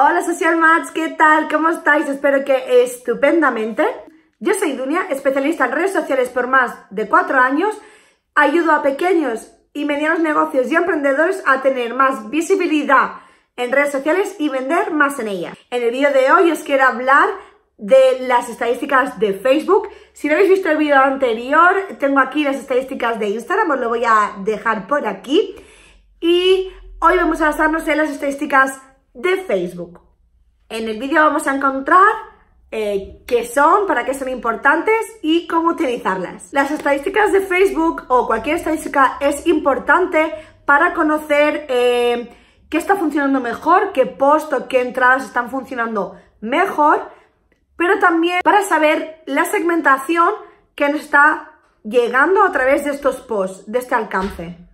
Hola Social Mats, ¿qué tal? ¿Cómo estáis? Espero que estupendamente. Yo soy Dunia, especialista en redes sociales por más de 4 años. Ayudo a pequeños y medianos negocios y emprendedores a tener más visibilidad en redes sociales y vender más en ellas. En el vídeo de hoy os quiero hablar de las estadísticas de Facebook. Si no habéis visto el vídeo anterior, tengo aquí las estadísticas de Instagram, os lo voy a dejar por aquí. Y hoy vamos a basarnos en las estadísticas de Facebook. En el vídeo vamos a encontrar eh, qué son, para qué son importantes y cómo utilizarlas. Las estadísticas de Facebook o cualquier estadística es importante para conocer eh, qué está funcionando mejor, qué post o qué entradas están funcionando mejor, pero también para saber la segmentación que nos está llegando a través de estos posts, de este alcance.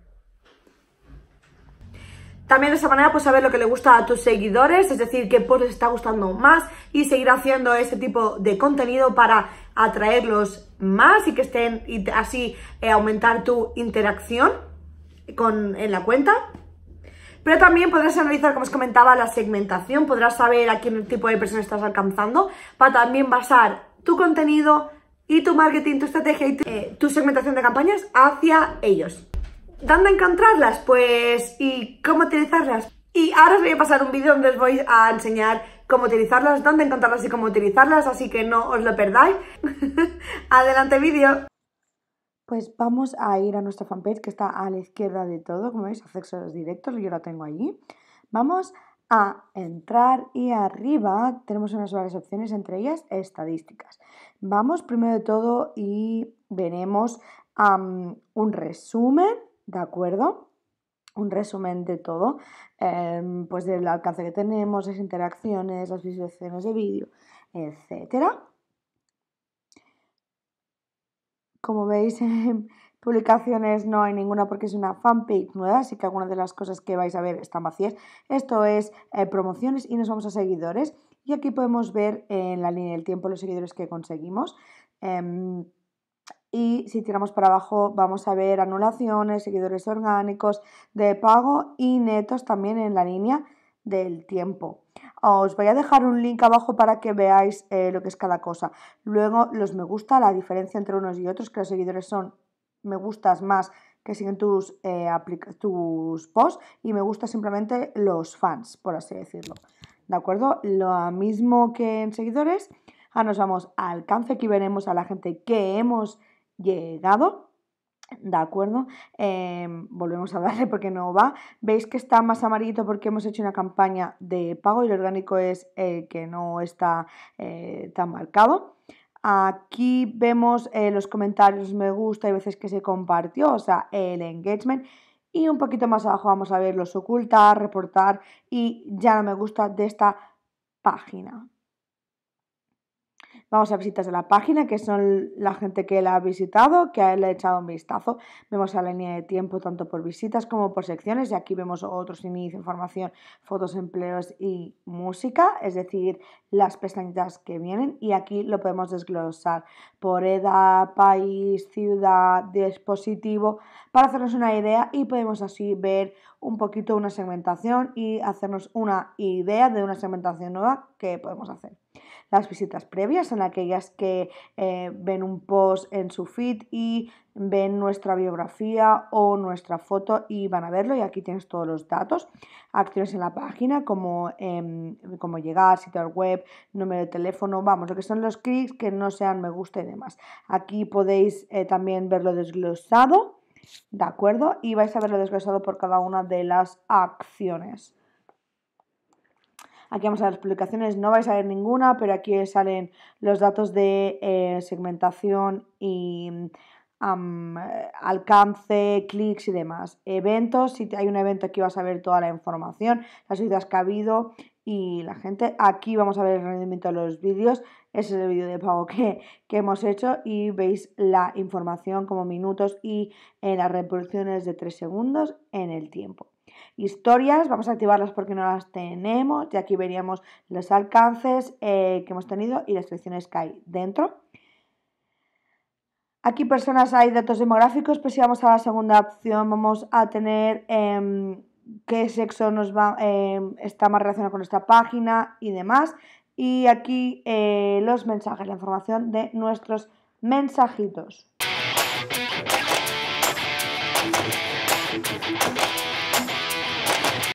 También de esa manera pues saber lo que le gusta a tus seguidores, es decir, qué post pues, les está gustando más y seguir haciendo ese tipo de contenido para atraerlos más y que estén y así eh, aumentar tu interacción con, en la cuenta. Pero también podrás analizar, como os comentaba, la segmentación, podrás saber a qué tipo de personas estás alcanzando para también basar tu contenido y tu marketing, tu estrategia y tu eh, segmentación de campañas hacia ellos. ¿Dónde encontrarlas? Pues, ¿y cómo utilizarlas? Y ahora os voy a pasar un vídeo donde os voy a enseñar cómo utilizarlas, dónde encontrarlas y cómo utilizarlas, así que no os lo perdáis. Adelante vídeo. Pues vamos a ir a nuestra fanpage que está a la izquierda de todo, como veis, los directos, yo la tengo allí. Vamos a entrar y arriba tenemos unas varias opciones, entre ellas estadísticas. Vamos primero de todo y veremos un resumen ¿De acuerdo? un resumen de todo, em, pues del alcance que tenemos, las interacciones, las visualizaciones de vídeo, etcétera. Como veis publicaciones no hay ninguna porque es una fanpage nueva, así que algunas de las cosas que vais a ver están vacías. Esto es eh, promociones y nos vamos a seguidores. Y aquí podemos ver en la línea del tiempo los seguidores que conseguimos. Em, y si tiramos para abajo vamos a ver anulaciones, seguidores orgánicos de pago y netos también en la línea del tiempo. Os voy a dejar un link abajo para que veáis eh, lo que es cada cosa. Luego los me gusta, la diferencia entre unos y otros, que los seguidores son me gustas más que siguen tus, eh, tus posts y me gusta simplemente los fans, por así decirlo. ¿De acuerdo? Lo mismo que en seguidores. Ahora nos vamos al alcance, aquí veremos a la gente que hemos llegado. ¿De acuerdo? Em, volvemos a darle porque no va. Veis que está más amarillito porque hemos hecho una campaña de pago y el orgánico es el eh, que no está eh, tan marcado. Aquí vemos eh, los comentarios, me gusta, y veces que se compartió, o sea, el engagement. Y un poquito más abajo vamos a ver los ocultar, reportar y ya no me gusta de esta página. Vamos a visitas de la página, que son la gente que la ha visitado, que le ha echado un vistazo. Vemos la línea de tiempo tanto por visitas como por secciones. Y aquí vemos otros inicio, información, fotos, empleos y música, es decir, las pestañitas que vienen. Y aquí lo podemos desglosar por edad, país, ciudad, dispositivo, para hacernos una idea y podemos así ver un poquito una segmentación y hacernos una idea de una segmentación nueva que podemos hacer. Las visitas previas son aquellas que eh, ven un post en su feed y ven nuestra biografía o nuestra foto y van a verlo y aquí tienes todos los datos. Acciones en la página como, em, como llegar, sitio web, número de teléfono, vamos, lo que son los clics que no sean me gusta y demás. Aquí podéis eh, también verlo desglosado ¿de acuerdo? Y vais a verlo desglosado por cada una de las acciones. Aquí vamos a las publicaciones, no vais a ver ninguna, pero aquí salen los datos de eh, segmentación y eh, alcance, clics y demás. Eventos, si hay un evento aquí vas a ver toda la información, las subidas que ha habido y la gente. Aquí vamos a ver el rendimiento de los vídeos, ese es el vídeo de pago que, hemos hecho y veis la información como minutos y en eh, las reproducciones de 3 segundos en el tiempo. Historias, vamos a activarlas porque no las tenemos y aquí veríamos los alcances eh, que hemos tenido y las selecciones que hay dentro. Aquí personas hay datos demográficos, pues si vamos a la segunda opción vamos a tener em, qué sexo nos em, está más relacionado con nuestra página y demás. Y aquí eh, los mensajes, la información de nuestros mensajitos.